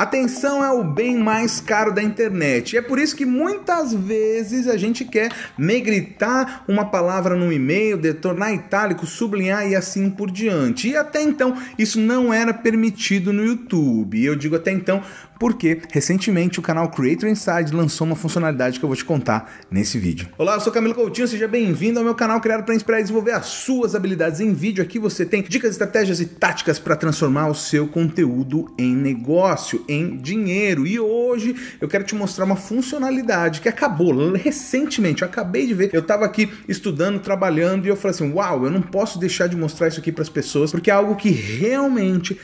Atenção é o bem mais caro da internet. E é por isso que muitas vezes a gente quer gritar uma palavra no e-mail, detornar itálico, sublinhar e assim por diante. E até então isso não era permitido no YouTube. Eu digo até então porque recentemente o canal Creator Inside lançou uma funcionalidade que eu vou te contar nesse vídeo. Olá, eu sou Camilo Coutinho, seja bem-vindo ao meu canal criado para inspirar e desenvolver as suas habilidades em vídeo. Aqui você tem dicas, estratégias e táticas para transformar o seu conteúdo em negócio, em dinheiro. E hoje eu quero te mostrar uma funcionalidade que acabou recentemente, eu acabei de ver. Eu estava aqui estudando, trabalhando e eu falei assim: "Uau, eu não posso deixar de mostrar isso aqui para as pessoas, porque é algo que realmente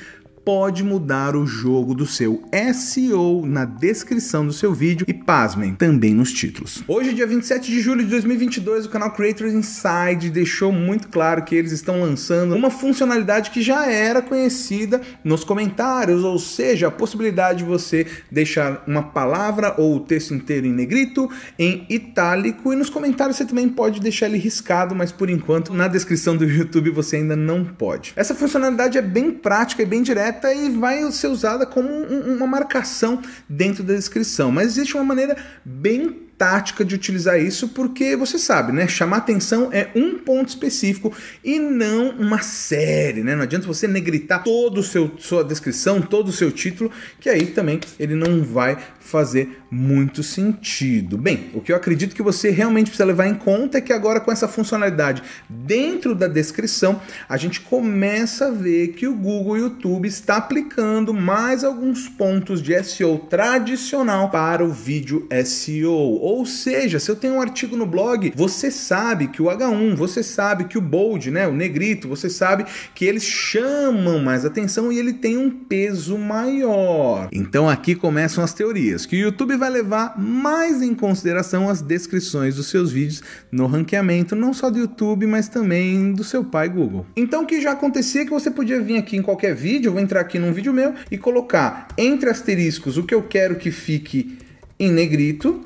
pode mudar o jogo do seu SEO na descrição do seu vídeo e pasmem, também nos títulos. Hoje, dia 27 de julho de 2022, o canal Creators Inside deixou muito claro que eles estão lançando uma funcionalidade que já era conhecida nos comentários, ou seja, a possibilidade de você deixar uma palavra ou o texto inteiro em negrito, em itálico e nos comentários você também pode deixar ele riscado, mas por enquanto na descrição do YouTube você ainda não pode. Essa funcionalidade é bem prática e bem direta e vai ser usada como uma marcação dentro da descrição. Mas existe uma maneira bem tática de utilizar isso, porque você sabe, né? Chamar atenção é um ponto específico e não uma série, né? Não adianta você negritar toda sua descrição, todo o seu título, que aí também ele não vai fazer muito sentido. Bem, o que eu acredito que você realmente precisa levar em conta é que agora com essa funcionalidade dentro da descrição, a gente começa a ver que o Google e o YouTube está aplicando mais alguns pontos de SEO tradicional para o vídeo SEO ou seja, se eu tenho um artigo no blog, você sabe que o H1, você sabe que o bold, né, o negrito, você sabe que eles chamam mais atenção e ele tem um peso maior. Então aqui começam as teorias, que o YouTube vai levar mais em consideração as descrições dos seus vídeos no ranqueamento, não só do YouTube, mas também do seu pai Google. Então o que já acontecia é que você podia vir aqui em qualquer vídeo, eu vou entrar aqui num vídeo meu e colocar entre asteriscos o que eu quero que fique em negrito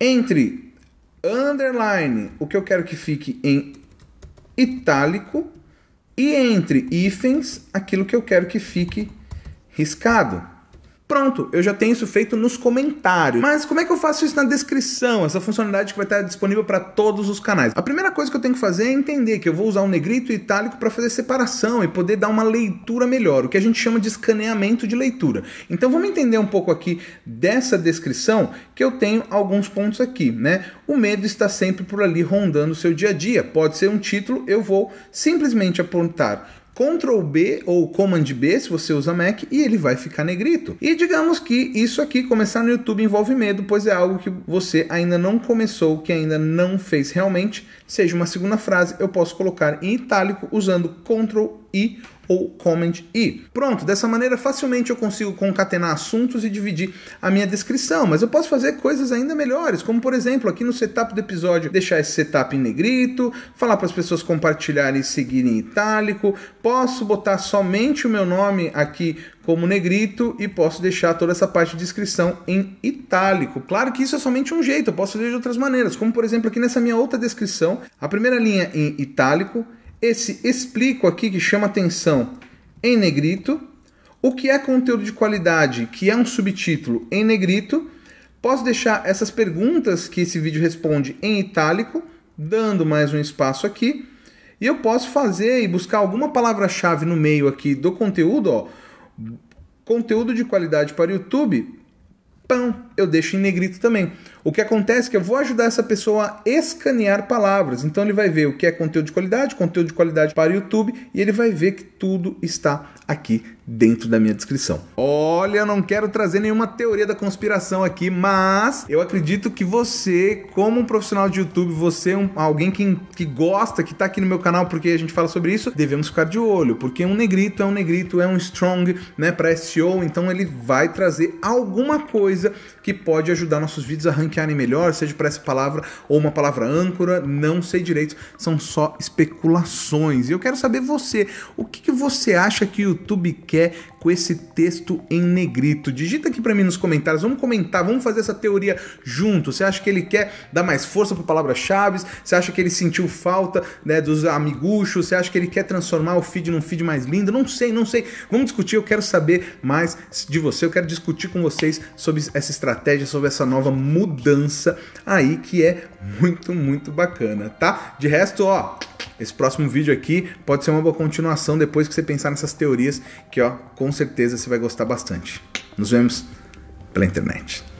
entre underline, o que eu quero que fique em itálico, e entre hífens, aquilo que eu quero que fique riscado. Pronto, eu já tenho isso feito nos comentários. Mas como é que eu faço isso na descrição? Essa funcionalidade que vai estar disponível para todos os canais. A primeira coisa que eu tenho que fazer é entender que eu vou usar um negrito e itálico para fazer separação e poder dar uma leitura melhor, o que a gente chama de escaneamento de leitura. Então vamos entender um pouco aqui dessa descrição que eu tenho alguns pontos aqui, né? O medo está sempre por ali rondando o seu dia a dia. Pode ser um título, eu vou simplesmente apontar Ctrl B ou Command B, se você usa Mac, e ele vai ficar negrito. E digamos que isso aqui, começar no YouTube, envolve medo, pois é algo que você ainda não começou, que ainda não fez realmente. Seja uma segunda frase, eu posso colocar em itálico usando Ctrl i ou comment i. Pronto, dessa maneira facilmente eu consigo concatenar assuntos e dividir a minha descrição, mas eu posso fazer coisas ainda melhores, como por exemplo, aqui no setup do episódio, deixar esse setup em negrito, falar para as pessoas compartilharem e seguirem em itálico, posso botar somente o meu nome aqui como negrito e posso deixar toda essa parte de descrição em itálico. Claro que isso é somente um jeito, eu posso fazer de outras maneiras, como por exemplo aqui nessa minha outra descrição, a primeira linha em itálico esse explico aqui que chama atenção em negrito, o que é conteúdo de qualidade, que é um subtítulo em negrito. Posso deixar essas perguntas que esse vídeo responde em itálico, dando mais um espaço aqui. E eu posso fazer e buscar alguma palavra-chave no meio aqui do conteúdo, ó. Conteúdo de qualidade para YouTube. Pão, eu deixo em negrito também. O que acontece é que eu vou ajudar essa pessoa a escanear palavras. Então ele vai ver o que é conteúdo de qualidade, conteúdo de qualidade para o YouTube e ele vai ver que tudo está aqui dentro da minha descrição. Olha, não quero trazer nenhuma teoria da conspiração aqui, mas eu acredito que você, como um profissional de YouTube, você, é um, alguém que, que gosta, que está aqui no meu canal porque a gente fala sobre isso, devemos ficar de olho, porque um negrito é um negrito, é um strong, né, para SEO, então ele vai trazer alguma coisa que pode ajudar nossos vídeos a ranquearem melhor, seja para essa palavra ou uma palavra âncora, não sei direito, são só especulações. E eu quero saber você, o que, que você acha que o YouTube quer com esse texto em negrito. Digita aqui para mim nos comentários, vamos comentar, vamos fazer essa teoria junto. Você acha que ele quer dar mais força para palavras-chave? Você acha que ele sentiu falta né, dos amiguchos? Você acha que ele quer transformar o feed num feed mais lindo? Não sei, não sei. Vamos discutir, eu quero saber mais de você, eu quero discutir com vocês sobre essa estratégia, sobre essa nova mudança aí que é muito, muito bacana, tá? De resto, ó, esse próximo vídeo aqui pode ser uma boa continuação depois que você pensar nessas teorias que, ó, com com certeza você vai gostar bastante. Nos vemos pela internet.